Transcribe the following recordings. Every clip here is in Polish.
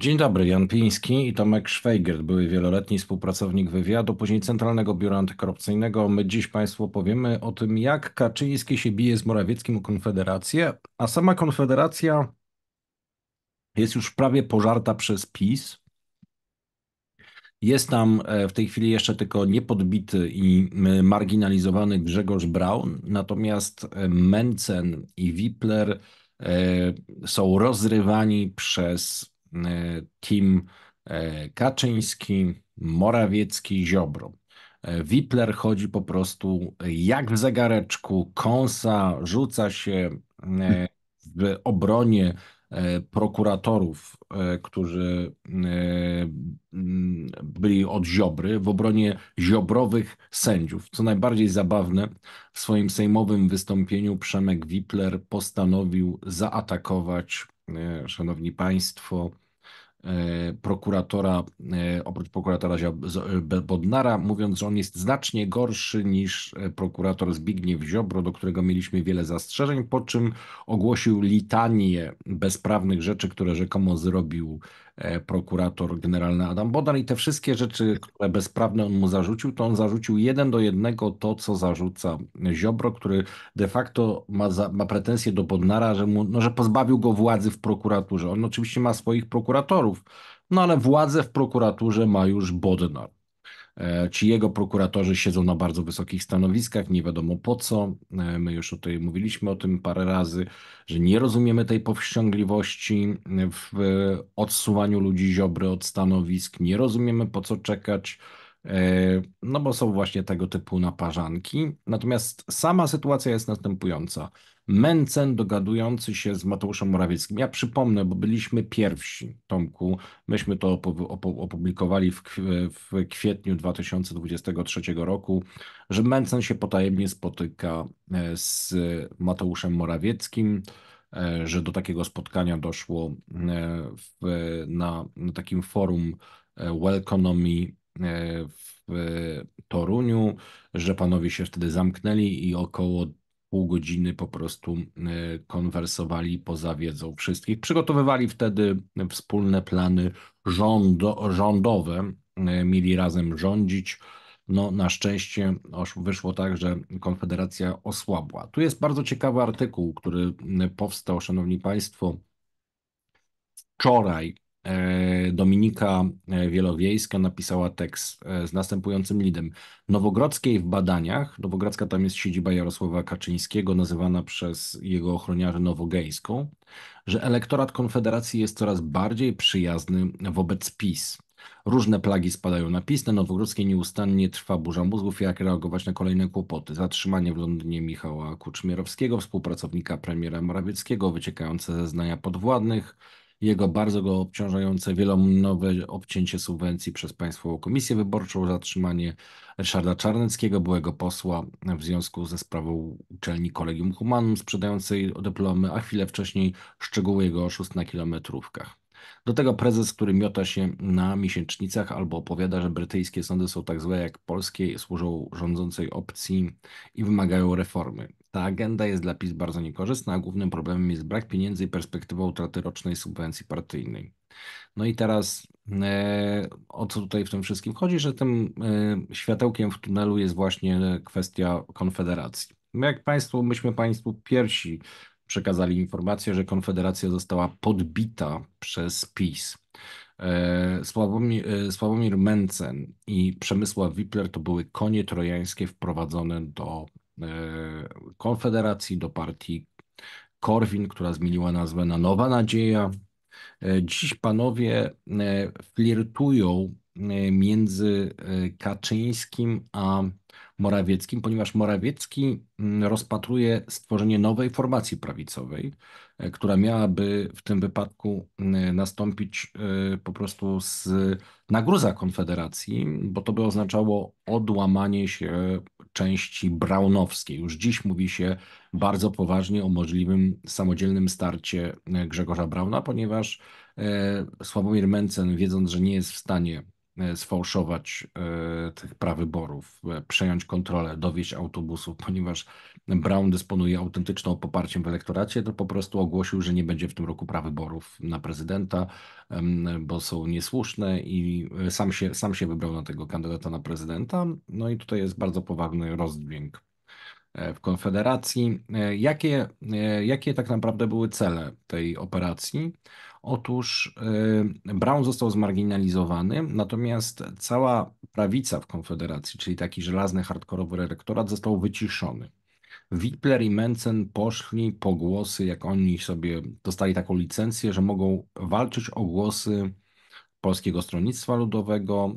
Dzień dobry, Jan Piński i Tomek Szwajger, były wieloletni współpracownik wywiadu, później Centralnego Biura Antykorupcyjnego. My dziś Państwu powiemy o tym, jak Kaczyński się bije z Morawieckim o Konfederację, a sama Konfederacja jest już prawie pożarta przez PiS. Jest tam e, w tej chwili jeszcze tylko niepodbity i marginalizowany Grzegorz Braun, natomiast e, Mencen i Wipler e, są rozrywani przez E, team e, Kaczyński, Morawiecki, Ziobro. E, Wipler chodzi po prostu jak w zegareczku, kąsa, rzuca się w obronie prokuratorów, którzy byli od Ziobry, w obronie ziobrowych sędziów. Co najbardziej zabawne, w swoim sejmowym wystąpieniu Przemek Wipler postanowił zaatakować E, szanowni państwo, e, prokuratora, e, oprócz prokuratora Bodnara, mówiąc, że on jest znacznie gorszy niż prokurator Zbigniew Ziobro, do którego mieliśmy wiele zastrzeżeń, po czym ogłosił litanię bezprawnych rzeczy, które rzekomo zrobił E, prokurator generalny Adam Bodnar i te wszystkie rzeczy, które bezprawne on mu zarzucił, to on zarzucił jeden do jednego to, co zarzuca Ziobro, który de facto ma, za, ma pretensje do Bodnara, że, mu, no, że pozbawił go władzy w prokuraturze. On oczywiście ma swoich prokuratorów, no ale władzę w prokuraturze ma już Bodnar. E, ci jego prokuratorzy siedzą na bardzo wysokich stanowiskach, nie wiadomo po co. E, my już tutaj mówiliśmy o tym parę razy, że nie rozumiemy tej powściągliwości w odsuwaniu ludzi ziobry od stanowisk, nie rozumiemy po co czekać e, no bo są właśnie tego typu naparzanki. Natomiast sama sytuacja jest następująca. Mencen dogadujący się z Mateuszem Morawieckim. Ja przypomnę, bo byliśmy pierwsi, Tomku, myśmy to opublikowali w, kwietniu 2023 roku, że Mencen się potajemnie spotyka e, z Mateuszem Morawieckim e, że do takiego spotkania doszło e, w, na, na takim forum Welconomy w Toruniu, że panowie się wtedy zamknęli i około pół godziny po prostu e, konwersowali poza wiedzą wszystkich. Przygotowywali wtedy wspólne plany rządo, rządowe, e, mieli razem rządzić. No, na szczęście wyszło tak, że Konfederacja osłabła. Tu jest bardzo ciekawy artykuł, który e, powstał, Szanowni Państwo, wczoraj E, Dominika e, Wielowiejska napisała tekst e, z następującym lidem. Nowogrodzkiej w badaniach, Nowogrodzka tam jest siedziba Jarosława Kaczyńskiego, nazywana przez jego ochroniarzy nowogejską, że elektorat Konfederacji jest coraz bardziej przyjazny wobec PiS. Różne plagi spadają na PiS, na Nowogrodzkiej nieustannie trwa burza mózgów, jak reagować na kolejne kłopoty. Zatrzymanie w Londynie Michała Kuczmierowskiego, współpracownika premiera Morawieckiego, wyciekające zeznania podwładnych, jego bardzo go obciążające wielonowe obcięcie subwencji przez Państwową Komisję Wyborczą, zatrzymanie Ryszarda Czarneckiego, byłego posła w związku ze sprawą uczelni Kolegium Humanum sprzedającej dyplomy, a chwilę wcześniej szczegóły jego oszust na kilometrówkach. Do tego prezes, który miota się na miesięcznicach albo opowiada, że brytyjskie sądy są tak złe jak polskie, służą rządzącej opcji i wymagają reformy. Ta agenda jest dla PiS bardzo niekorzystna, a głównym problemem jest brak pieniędzy i perspektywa utraty rocznej subwencji partyjnej. No i teraz e, o co tutaj w tym wszystkim chodzi, że tym e, światełkiem w tunelu jest właśnie kwestia Konfederacji. Jak Państwo, myśmy Państwu pierwsi przekazali informację, że Konfederacja została podbita przez PiS. E, Sławomir, Sławomir Mencen i Przemysław Wipler to były konie trojańskie wprowadzone do E, Konfederacji, do partii Korwin, która zmieniła nazwę na Nowa Nadzieja. E, dziś panowie e, flirtują między Kaczyńskim a Morawieckim, ponieważ Morawiecki mm, rozpatruje stworzenie nowej formacji prawicowej, która miałaby w tym wypadku mm, nastąpić po prostu z nagruza Konfederacji, bo to by oznaczało odłamanie się części braunowskiej. Już dziś mówi się bardzo poważnie o możliwym samodzielnym starcie e, Grzegorza Brauna, ponieważ e, Sławomir Mencen, wiedząc, że nie jest w stanie E, sfałszować e, tych prawyborów, e, przejąć kontrolę, dowieść autobusów, ponieważ Brown dysponuje autentyczną poparciem w elektoracie, to po prostu ogłosił, że nie będzie w tym roku prawyborów na prezydenta, bo są niesłuszne i sam się, sam się wybrał na tego kandydata na prezydenta. No i tutaj jest bardzo poważny rozdźwięk E, w Konfederacji. E, jakie, e, jakie tak naprawdę były cele tej operacji? Otóż Brown został zmarginalizowany, natomiast cała prawica w Konfederacji, czyli taki żelazny, hardkorowy elektorat, został wyciszony. Wipler i Mencen poszli po głosy, jak oni sobie dostali taką licencję, że mogą walczyć o głosy Polskiego Stronnictwa Ludowego,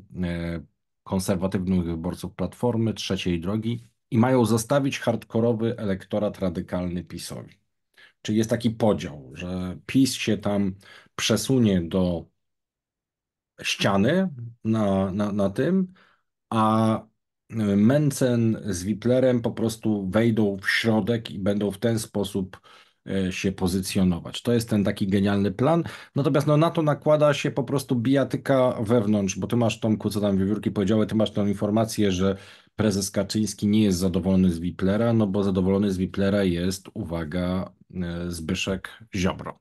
konserwatywnych wyborców Platformy, Trzeciej Drogi i mają zostawić hardkorowy elektorat radykalny PiSowi. Czyli jest taki podział, że PiS się tam przesunie do ściany na, na, na tym, a Mencen z Witlerem po prostu wejdą w środek i będą w ten sposób e, się pozycjonować. To jest ten taki genialny plan. Natomiast no, na to nakłada się po prostu bijatyka wewnątrz, bo ty masz Tomku, co tam wiewiórki powiedziały, ty masz tą informację, że prezes Kaczyński nie jest zadowolony z Wiplera, no bo zadowolony z Wiplera jest, uwaga, e, Zbyszek Ziobro.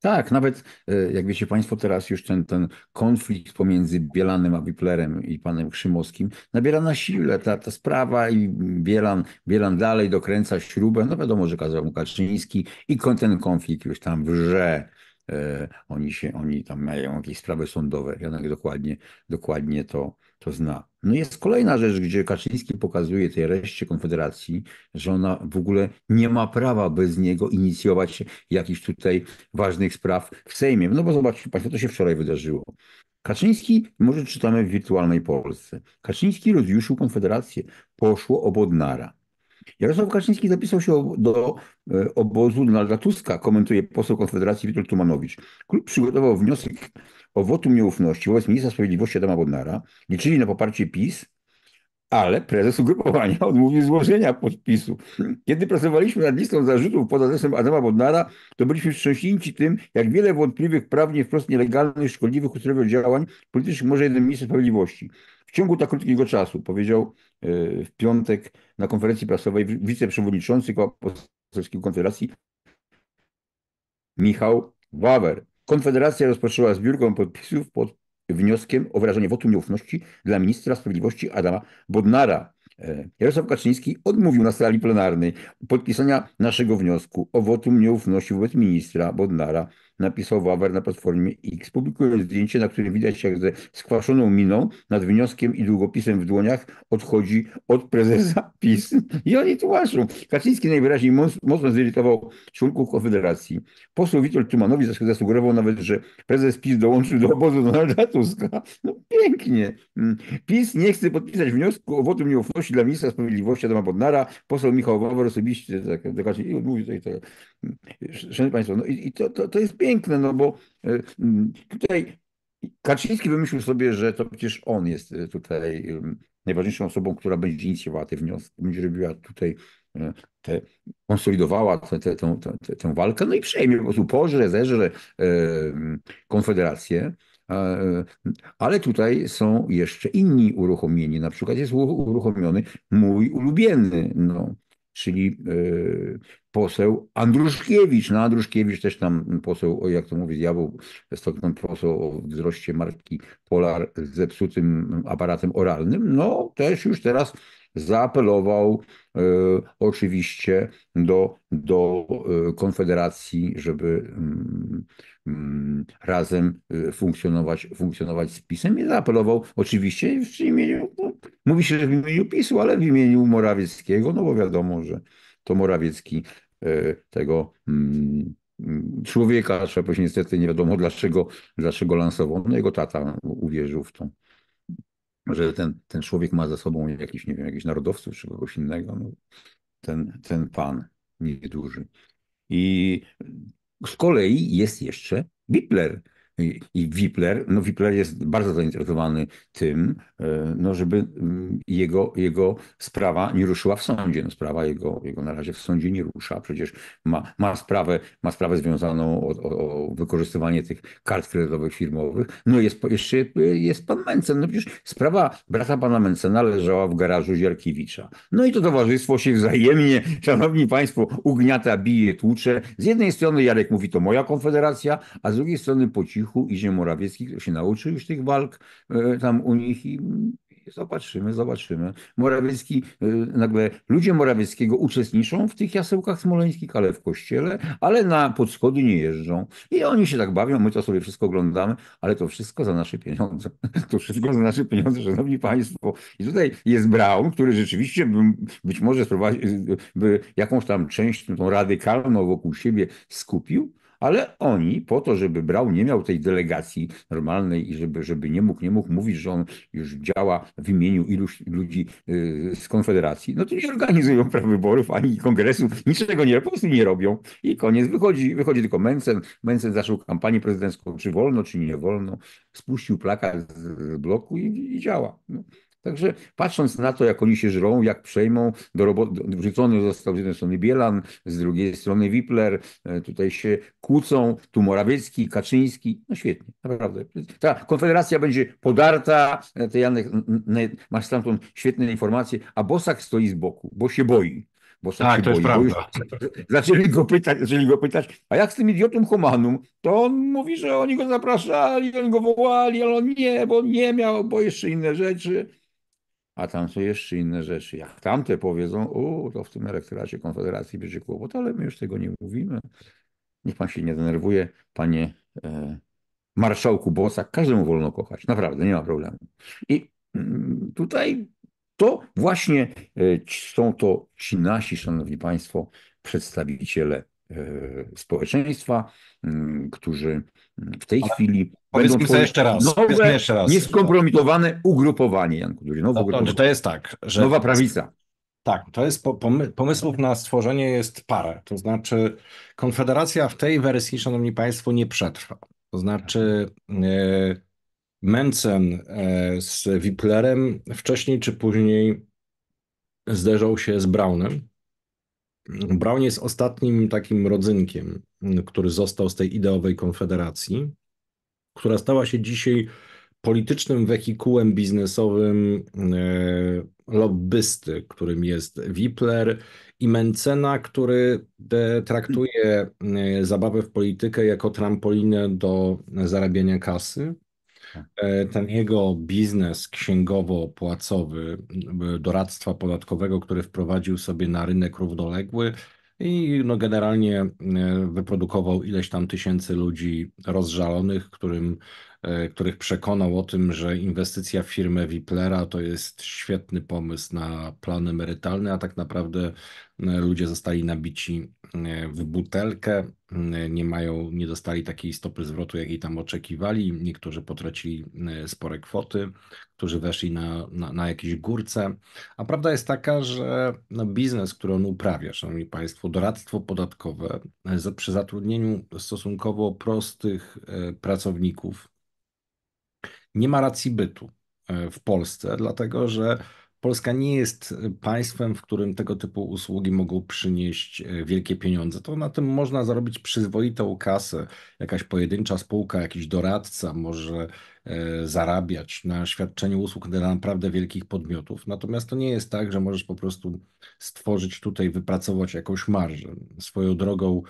Tak, nawet e, jak wiecie Państwo, teraz już ten, ten konflikt pomiędzy Bielanem a Wiplerem i panem Krzymowskim nabiera na sile ta, ta sprawa i Bielan, Bielan dalej dokręca śrubę. No wiadomo, że kazał mu Kaczyński i ten konflikt już tam wrze. E, oni, się, oni tam mają jakieś sprawy sądowe, jednak dokładnie, dokładnie to, to zna. No jest kolejna rzecz, gdzie Kaczyński pokazuje tej reszcie Konfederacji, że ona w ogóle nie ma prawa bez niego inicjować jakichś tutaj ważnych spraw w Sejmie. No bo zobaczcie Państwo, to się wczoraj wydarzyło. Kaczyński, może czytamy w wirtualnej Polsce. Kaczyński rozjuszył Konfederację. Poszło obod nara. Jarosław Kaczyński zapisał się do e, obozu Donalda Tuska, komentuje poseł Konfederacji Witold Tumanowicz. Klub przygotował wniosek o wotum nieufności wobec ministra sprawiedliwości Adama Bodnara, liczyli na poparcie PiS, ale prezes ugrupowania odmówił złożenia podpisu. Kiedy pracowaliśmy nad listą zarzutów pod adresem Adama Bodnara, to byliśmy wstrząśnięci tym, jak wiele wątpliwych, prawnie wprost nielegalnych, szkodliwych ustrojowo działań politycznych może jeden minister sprawiedliwości. W ciągu tak krótkiego czasu, powiedział e, w piątek na konferencji prasowej wiceprzewodniczący Koła Poselskiego Konfederacji Michał Wawer. Konfederacja rozpoczęła zbiórkę podpisów pod wnioskiem o wyrażenie wotum nieufności dla ministra sprawiedliwości Adama Bodnara. E, Jarosław Kaczyński odmówił na sali plenarnej podpisania naszego wniosku o wotum nieufności wobec ministra Bodnara napisał Wawer na platformie X, publikując zdjęcie, na którym widać jak ze skwaszoną miną, nad wnioskiem i długopisem w dłoniach odchodzi od prezesa PiS. I oni tłumaczą. Kaczyński najwyraźniej mocno zirytował członków Konfederacji. Poseł Witold Tumanowi zasugerował nawet, że prezes PiS dołączył do obozu Donalda Tuska. No pięknie. Mm. PiS nie chce podpisać wniosku o wotum nieufności dla ministra sprawiedliwości Adama Bodnara. Poseł Michał Wawer osobiście tak, do Kaczyńskiego mówi. Tak, tak. Szanowni Państwo, no i, i to, to, to jest piękne piękne, no bo y, mm, tutaj Kaczyński wymyślił sobie, że to przecież on jest y, tutaj najważniejszą osobą, która będzie inicjowała te wnioski, będzie robiła tutaj y, te, konsolidowała te, te, tą, te, tę walkę, no i przejmie po prostu, pożre, zeżre Konfederację. Ale tutaj są jeszcze inni uruchomieni. Na przykład jest uruchomiony mój ulubiony, no, czyli e, poseł Andruszkiewicz. No Andruszkiewicz też tam poseł, jak to mówi diabeł, stąd poseł o wzroście marki Polar z zepsutym aparatem oralnym, no też już teraz Zaapelował e, oczywiście do, do e, Konfederacji, żeby mm, mm razem e, funkcjonować, funkcjonować z PiSem i zaapelował oczywiście w imieniu, no, mówi się, że w imieniu PiSu, ale w imieniu Morawieckiego, no bo wiadomo, że to Morawiecki e, tego mm, mm człowieka, trzeba powiedzieć niestety nie wiadomo dlaczego, dlaczego lansował. No jego tata uwierzył w to że ten, ten człowiek ma za sobą jakiś, nie wiem, jakiś narodowców czy kogoś innego, no, ten, ten pan nieduży. I z kolei jest jeszcze Bipler, i Wipler, no Wipler jest bardzo zainteresowany tym, e, no żeby mm, jego, jego sprawa nie ruszyła w sądzie. No sprawa jego, jego na razie w sądzie nie rusza, przecież ma, ma, sprawę, ma sprawę związaną o, o wykorzystywanie tych kart kredytowych firmowych. No jest jeszcze jest pan Mencen, no przecież sprawa brata pana Mencena leżała w garażu Zierkiewicza. No i to towarzystwo się wzajemnie, szanowni państwo, ugniata, bije, tłucze. Z jednej strony Jarek mówi, to moja konfederacja, a z drugiej strony po cichu Wilchu, Morawiecki, kto się nauczył już tych walk e, tam u nich i zobaczymy, zobaczymy. Morawiecki, e, nagle ludzie Morawieckiego uczestniczą w tych jasełkach smoleńskich, ale w kościele, ale na podschody nie jeżdżą. I oni się tak bawią, my to sobie wszystko oglądamy, ale to wszystko za nasze pieniądze. To wszystko za nasze pieniądze, szanowni państwo. I tutaj jest Braun, który rzeczywiście być może by jakąś tam część, tą radykalną wokół siebie skupił, ale oni, po to, żeby brał, nie miał tej delegacji normalnej i żeby, żeby nie mógł, nie mógł mówić, że on już działa w imieniu iluś ludzi y, z Konfederacji, no to nie organizują prawyborów ani kongresów, niczego nie, po prostu nie robią i koniec. Wychodzi, wychodzi tylko Mencen. Mencen zaczął kampanię prezydencką, czy wolno, czy nie wolno. Spuścił plakat z bloku i, i działa. No. Także patrząc na to, jak oni się żrą, jak przejmą, do roboty, wrzucony został z jednej strony Bielan, z drugiej strony Wipler, e, tutaj się kłócą, tu Morawiecki, Kaczyński, no świetnie, naprawdę. Ta konfederacja będzie podarta, e, ty Janek, masz stamtąd świetne informacje, a Bosak stoi z boku, bo się boi. Bo tak, to boi, jest boi. prawda. Zaczęli go, pytać, zaczęli go pytać, a jak z tym idiotą Homanum? To on mówi, że oni go zapraszali, oni go wołali, ale on nie, bo nie miał, bo jeszcze inne rzeczy a tam są jeszcze inne rzeczy. Jak tamte powiedzą, o, to w tym elektoracie Konfederacji będzie kłopot, ale my już tego nie mówimy. Niech pan się nie denerwuje, panie e, marszałku Bosak. Każdemu wolno kochać, naprawdę, nie ma problemu. I mm, tutaj to właśnie e, są to ci nasi, szanowni państwo, przedstawiciele e, społeczeństwa, mm, którzy w tej Ale chwili. Powiedzmy jeszcze raz. Nowe, jeszcze raz. Nieskompromitowane ugrupowanie, Janku Dury, nowe no to, to, to jest tak, że. Nowa prawica. Tak, to jest pomysłów na stworzenie jest parę. To znaczy, Konfederacja w tej wersji, szanowni państwo, nie przetrwa. To znaczy, e, Mencen e, z Wiplerem wcześniej czy później zderzał się z Brownem. Brown jest ostatnim takim rodzynkiem, który został z tej ideowej konfederacji, która stała się dzisiaj politycznym wehikułem biznesowym e, lobbysty, którym jest Wipler i Mencena, który traktuje e, zabawę w politykę jako trampolinę do zarabiania kasy. Tak. E, ten jego biznes księgowo-płacowy e, doradztwa podatkowego, który wprowadził sobie na rynek równoległy i no generalnie e, wyprodukował ileś tam tysięcy ludzi rozżalonych, którym, których przekonał o tym, że inwestycja w firmę Wiplera to jest świetny pomysł na plan emerytalny, a tak naprawdę ludzie zostali nabici E, w butelkę, e, nie mają, nie dostali takiej stopy zwrotu, jakiej tam oczekiwali. Niektórzy potracili e, spore kwoty, którzy weszli na, na, na jakieś górce. A prawda jest taka, że no, biznes, który on uprawia, szanowni państwo, doradztwo podatkowe przy zatrudnieniu stosunkowo prostych pracowników nie ma racji bytu w Polsce, dlatego że Polska nie jest e, państwem, w którym tego typu usługi mogą przynieść e, wielkie pieniądze. To na tym można zarobić przyzwoitą kasę. Jakaś pojedyncza spółka, jakiś doradca może e, zarabiać na świadczeniu usług dla naprawdę wielkich podmiotów. Natomiast to nie jest tak, że możesz po prostu stworzyć tutaj, wypracować jakąś marżę. Swoją drogą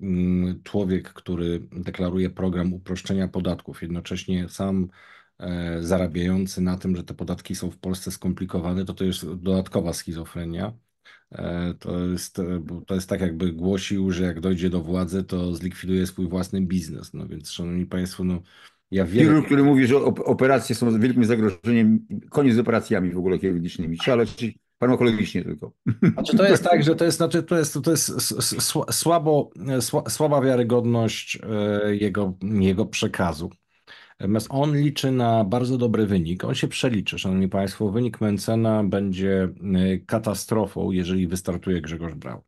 mm, człowiek, który deklaruje program uproszczenia podatków, jednocześnie sam E, zarabiający na tym, że te podatki są w Polsce skomplikowane, to to jest dodatkowa schizofrenia. E, to jest, e, to jest tak, jakby głosił, że jak dojdzie do władzy, to zlikwiduje swój własny biznes. No więc, szanowni państwo, no, ja wiem. Wielu, który mówi, że operacje są wielkim zagrożeniem, koniec z operacjami w ogóle czy ale czy farmakologicznie tylko. Znaczy to jest tak, że to jest, znaczy to jest, to jest słabo, słaba wiarygodność jego, jego przekazu on liczy na bardzo dobry wynik. On się przeliczy, szanowni państwo. Wynik Mencena będzie y, katastrofą, jeżeli wystartuje Grzegorz Braun.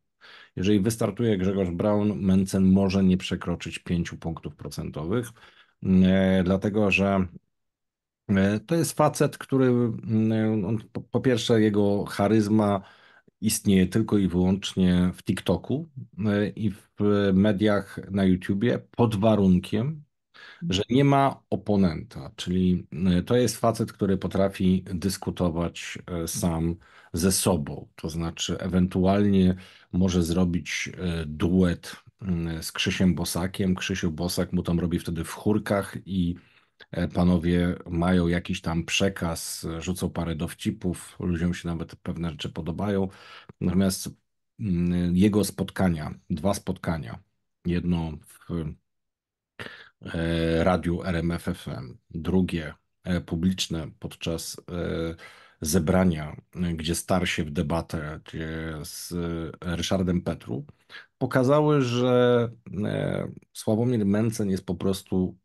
Jeżeli wystartuje Grzegorz Braun, Mencen może nie przekroczyć 5 punktów procentowych, y, dlatego że y, to jest facet, który on, po pierwsze jego charyzma istnieje tylko i wyłącznie w TikToku i w mediach na YouTubie pod warunkiem, że nie ma oponenta, czyli e, to jest facet, który potrafi dyskutować e, sam ze sobą, to znaczy ewentualnie może zrobić e, duet mm, z Krzysiem Bosakiem. Krzysiu Bosak mu tam robi wtedy w chórkach i panowie mają jakiś tam przekaz, rzucą parę dowcipów, ludziom się nawet pewne rzeczy podobają. Natomiast mm, jego spotkania, dwa spotkania, jedno w E, radiu RMFFM, drugie e, publiczne podczas e, zebrania, gdzie star się w debatę z Ryszardem Petru, pokazały, że Sławomir Mencen jest po prostu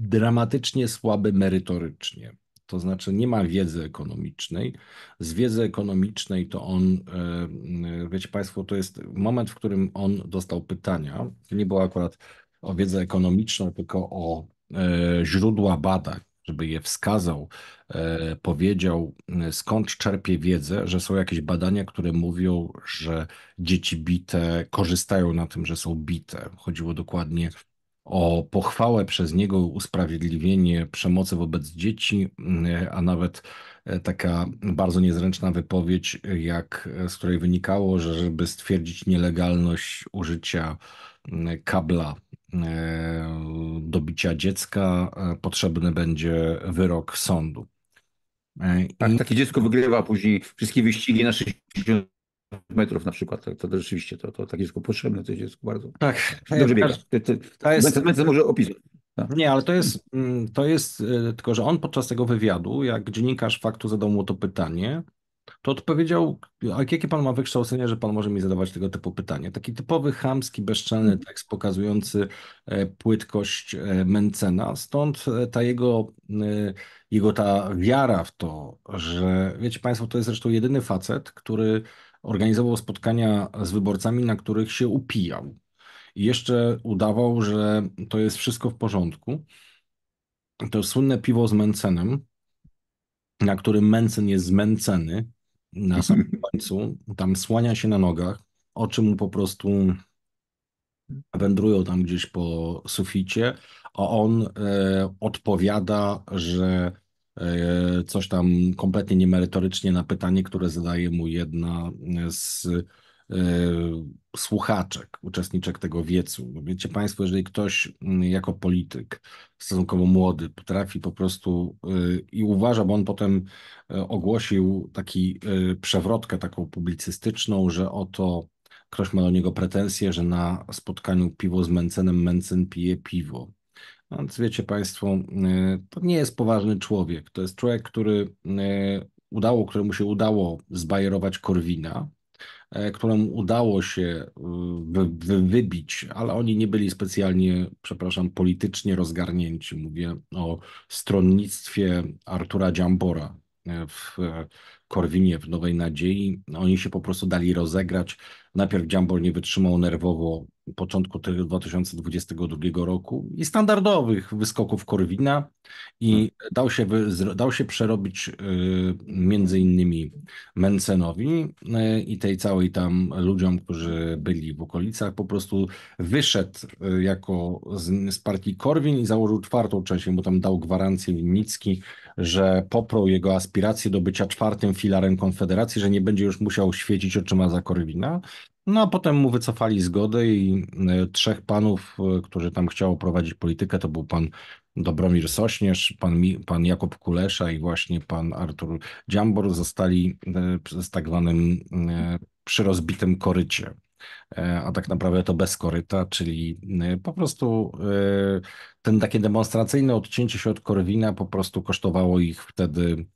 dramatycznie słaby merytorycznie. To znaczy nie ma wiedzy ekonomicznej. Z wiedzy ekonomicznej to on, wiecie Państwo, to jest moment, w którym on dostał pytania. To nie było akurat o wiedzę ekonomiczną, tylko o e, źródła badań, żeby je wskazał, e, powiedział, e, skąd czerpie wiedzę, że są jakieś badania, które mówią, że dzieci bite korzystają na tym, że są bite. Chodziło dokładnie o pochwałę przez niego, usprawiedliwienie przemocy wobec dzieci, a nawet taka bardzo niezręczna wypowiedź, jak, z której wynikało, że żeby stwierdzić nielegalność użycia kabla E, do bicia dziecka e, potrzebny będzie wyrok sądu. E, tak, I... takie dziecko wygrywa później wszystkie wyścigi na 60 metrów na przykład. To, to rzeczywiście to, to takie dziecko potrzebne, to dziecko bardzo. Tak, dobrze biega. To, to, to jest... Męce może opisać. Tak. Nie, ale to jest, mm, to jest, tylko że on podczas tego wywiadu, jak dziennikarz faktu zadał mu to pytanie, to odpowiedział, a jakie pan ma wykształcenie, że pan może mi zadawać tego typu pytanie? Taki typowy chamski, bezczelny mhm. tekst pokazujący e, płytkość e, Mencena, stąd e, ta jego, jego ta wiara w to, że wiecie państwo, to jest zresztą jedyny facet, który organizował spotkania z wyborcami, na których się upijał. I jeszcze udawał, że to jest wszystko w porządku. To słynne piwo z Mencenem, na którym Mencen jest zmęceny na mhm. samym końcu, tam słania się na nogach, oczy mu po prostu wędrują tam gdzieś po suficie, a on e, odpowiada, że e, coś tam kompletnie niemerytorycznie na pytanie, które zadaje mu jedna z E, słuchaczek, uczestniczek tego wiecu. Wiecie Państwo, jeżeli ktoś mm, jako polityk stosunkowo młody potrafi po prostu e, i uważa, bo on potem e, ogłosił taki przewrotkę taką publicystyczną, że oto ktoś ma do niego pretensje, że na spotkaniu piwo z Mencenem Mencen pije piwo. No więc wiecie Państwo, to nie jest poważny człowiek. To jest człowiek, który udało, któremu się udało zbajerować Korwina, E, któremu udało się e, wy, wy, wybić, ale oni nie byli specjalnie, przepraszam, politycznie rozgarnięci. Mówię o stronnictwie Artura Dziambora e, w Korwinie, w Nowej Nadziei. Oni się po prostu dali rozegrać. Najpierw Dziambor nie wytrzymał nerwowo początku tego 2022 roku i standardowych wyskoków Korwina i mhm. dał się, dał się przerobić y, między innymi Mencenowi y, i tej całej tam ludziom, którzy byli w okolicach, po prostu wyszedł y, jako z, z partii Korwin i założył czwartą część, bo tam dał gwarancję Winnicki, że poprą jego aspiracje do bycia czwartym filarem Konfederacji, że nie będzie już musiał świecić oczyma za Korwina no a potem mu wycofali zgodę i e, trzech panów, e, którzy tam chciało prowadzić politykę, to był pan Dobromir Sośnierz, pan, pan Jakub Kulesza i właśnie pan Artur Dziambor zostali e, z tak zwanym rozbitym korycie. E, a tak naprawdę to bez koryta, czyli y, po prostu y, ten takie demonstracyjne odcięcie się od Korwina po prostu kosztowało ich wtedy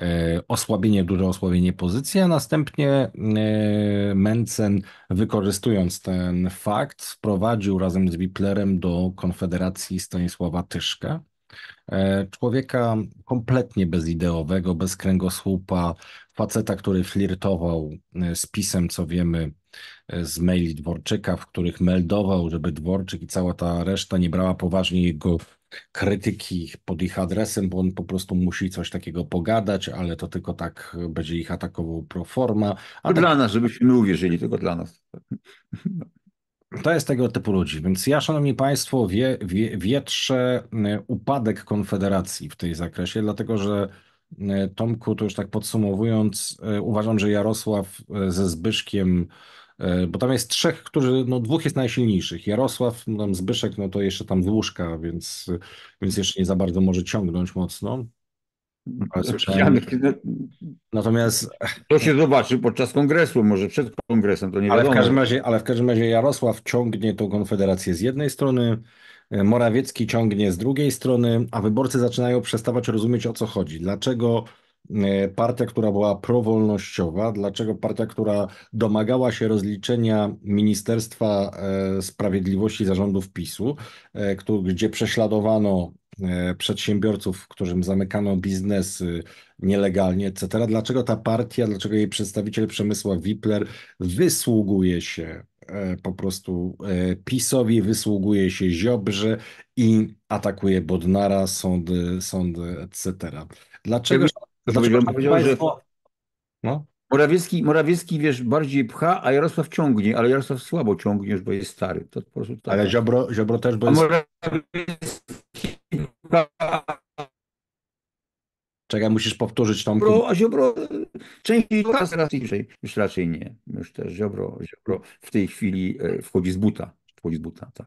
e, osłabienie, duże osłabienie pozycji, a następnie y, Mencen wykorzystując ten fakt wprowadził razem z Biplerem do Konfederacji Stanisława Tyszka. E, człowieka kompletnie bezideowego, bez kręgosłupa, faceta, który flirtował e, z pisem, co wiemy e, z maili Dworczyka, w których meldował, żeby Dworczyk i cała ta reszta nie brała poważnie jego krytyki pod ich adresem, bo on po prostu musi coś takiego pogadać, ale to tylko tak będzie ich atakował pro forma. A tak... dla nas, żebyśmy uwierzyli, tylko dla nas. To jest tego typu ludzi. Więc ja, szanowni państwo, wie, wie, wietrzę e, upadek Konfederacji w tej zakresie, dlatego że e, Tomku, to już tak podsumowując, e, uważam, że Jarosław ze Zbyszkiem, bo tam jest trzech, którzy, no dwóch jest najsilniejszych. Jarosław, no, tam Zbyszek, no to jeszcze tam Dłuszka, więc, więc jeszcze nie za bardzo może ciągnąć mocno. Znaczy, słyszałem. Natomiast. To się zobaczy podczas kongresu, może przed kongresem, to nie ale wiadomo. W każdym razie, ale w każdym razie Jarosław ciągnie tą konfederację z jednej strony, e, Morawiecki ciągnie z drugiej strony, a wyborcy zaczynają przestawać rozumieć o co chodzi. Dlaczego E, partia, która była prowolnościowa, dlaczego partia, która domagała się rozliczenia Ministerstwa e, Sprawiedliwości zarządów PiSu, e, gdzie prześladowano przedsiębiorców, którym zamykano biznesy nielegalnie, etc. Dlaczego ta partia, dlaczego jej przedstawiciel Przemysław Wipler wysługuje się po prostu PiSowi, wysługuje się Ziobrze i atakuje Bodnara, sądy, sądy etc. Dlaczego znaczy, bym powiedział, że... No. Morawiecki, Morawiecki, wiesz, bardziej pcha, a Jarosław ciągnie, ale Jarosław słabo ciągnie, bo jest stary. To po prostu tak. Ale Ziobro, Ziobro też, bo jest... Morawiecki Czekaj, musisz powtórzyć tą. Ziobro, a Ziobro e, częściej tak, raczej, już raczej nie. Już też Ziobro, Ziobro w tej chwili e, wchodzi z buta. Wchodzi z buta, tak.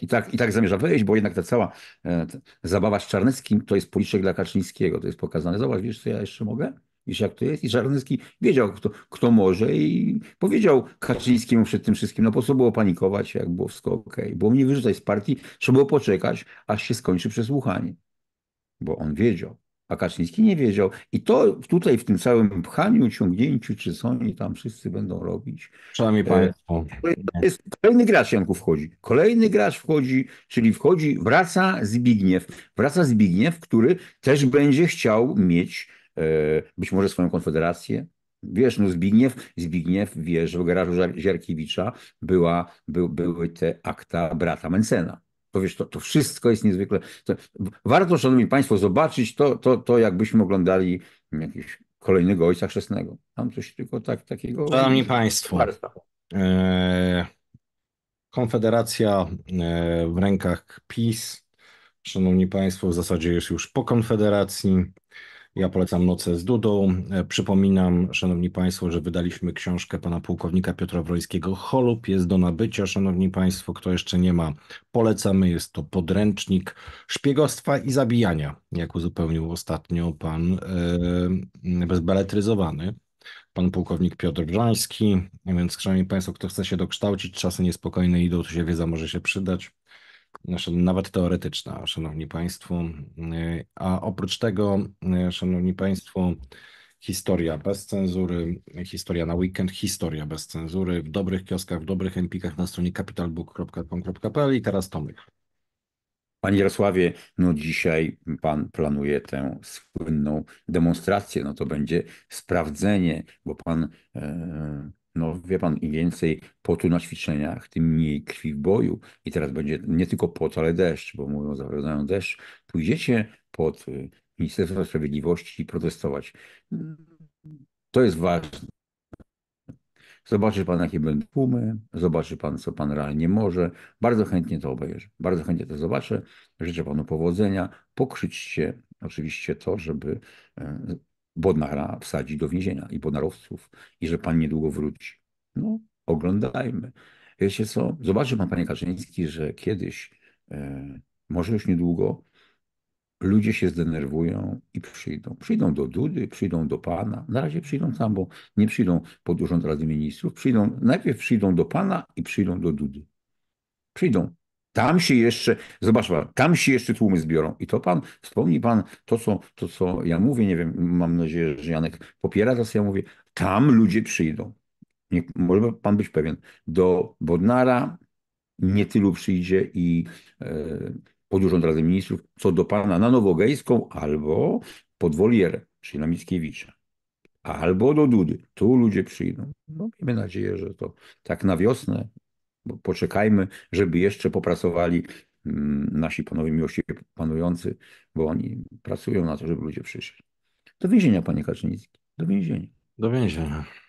I tak, I tak zamierza wejść, bo jednak ta cała e, ta zabawa z Czarneckim to jest policzek dla Kaczyńskiego, to jest pokazane. Zobacz, wiesz co ja jeszcze mogę? Wiesz jak to jest? I Czarnecki wiedział, kto, kto może i powiedział Kaczyńskiemu przed tym wszystkim, no po co było panikować, jak było wszystko okej. Było mnie wyrzucać z partii, trzeba było poczekać, aż się skończy przesłuchanie. Bo on wiedział a Kaczyński nie wiedział. I to tutaj w tym całym pchaniu, ciągnięciu, czy są i tam wszyscy będą robić. Przynajmniej państwo. Jest, kolejny gracz Janku wchodzi. Kolejny gracz wchodzi, czyli wchodzi, wraca Zbigniew. Wraca Zbigniew, który też będzie chciał mieć e, być może swoją konfederację, Wiesz, no Zbigniew, Zbigniew wie, że w garażu Zierkiewicza była, by, były te akta brata Mencena to wiesz, to, to wszystko jest niezwykle. To, warto, szanowni państwo, zobaczyć to, to, to, jakbyśmy oglądali jakiegoś kolejnego ojca chrzestnego. Tam coś tylko tak, takiego. Szanowni państwo. E... Konfederacja e, w rękach PiS. Szanowni Państwo, w zasadzie jest już po Konfederacji. Ja polecam Noce z Dudą. E, przypominam, Szanowni Państwo, że wydaliśmy książkę pana pułkownika Piotra Wrońskiego. Holub. Jest do nabycia, Szanowni Państwo. Kto jeszcze nie ma, polecamy. Jest to podręcznik szpiegostwa i zabijania, jak uzupełnił ostatnio pan yy, bezbeletryzowany pan pułkownik Piotr Brzański. Więc, szanowni państwo, kto chce się dokształcić, czasy niespokojne idą, to się wiedza może się przydać. Znaczy, nawet teoretyczna, Szanowni Państwo. E, a oprócz tego, e, Szanowni Państwo, historia bez cenzury, historia na weekend, historia bez cenzury w dobrych kioskach, w dobrych empikach na stronie capitalbook.com.pl i teraz Tomek. Panie Jarosławie, no dzisiaj Pan planuje tę słynną demonstrację. No to będzie sprawdzenie, bo Pan. Yy no wie pan, im więcej potu na ćwiczeniach, tym mniej krwi w boju. I teraz będzie nie tylko pot, ale deszcz, bo mówią, zaprowadzają deszcz. Pójdziecie pod y, Ministerstwo Sprawiedliwości i protestować. To jest ważne. Zobaczy pan, jakie będą tłumy, zobaczy pan, co pan realnie może. Bardzo chętnie to obejrzę, bardzo chętnie to zobaczę. Życzę panu powodzenia. się, oczywiście to, żeby e, Bodnara wsadzi do więzienia i Bodnarowców i że pan niedługo wróci. No, oglądajmy. Wiecie co, zobaczy pan, panie Kaczyński, że kiedyś, e, może już niedługo, ludzie się zdenerwują i przyjdą. Przyjdą do Dudy, przyjdą do pana. Na razie przyjdą tam, bo nie przyjdą pod urząd Rady Ministrów. Przyjdą, najpierw przyjdą do pana i przyjdą do Dudy. Przyjdą tam się jeszcze, zobacz pan, tam się jeszcze tłumy zbiorą. I to pan, wspomni pan to co, to, co ja mówię, nie wiem, mam nadzieję, że Janek popiera to, co ja mówię. Tam ludzie przyjdą. Nie, może pan być pewien. Do Bodnara nie tylu przyjdzie i e, pod urząd Rady Ministrów, co do pana na Nowogejską albo pod Wolierę, czyli na Mickiewicza albo do Dudy. Tu ludzie przyjdą. No, miejmy nadzieję, że to tak na wiosnę Poczekajmy, żeby jeszcze popracowali mm, nasi panowie miłości panujący, bo oni pracują na to, żeby ludzie przyszli. Do więzienia, panie Kaczyński. Do więzienia. Do więzienia.